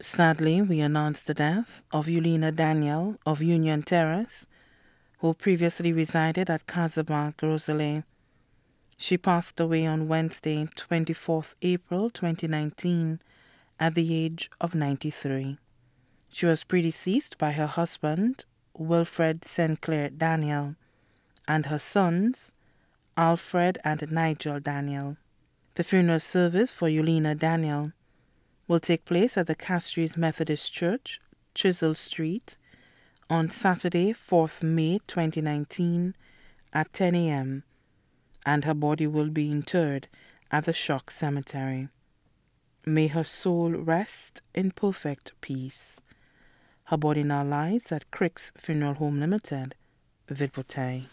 Sadly, we announce the death of Yulina Daniel of Union Terrace, who previously resided at Casablanca, Rosalie. She passed away on Wednesday, 24th April 2019, at the age of 93. She was predeceased by her husband, Wilfred St. Clair Daniel, and her sons, Alfred and Nigel Daniel. The funeral service for Yulina Daniel will take place at the Castries Methodist Church, Chisel Street, on Saturday, 4th May 2019 at 10 a.m., and her body will be interred at the Shock Cemetery. May her soul rest in perfect peace. Her body now lies at Crick's Funeral Home Limited, Vidvotai.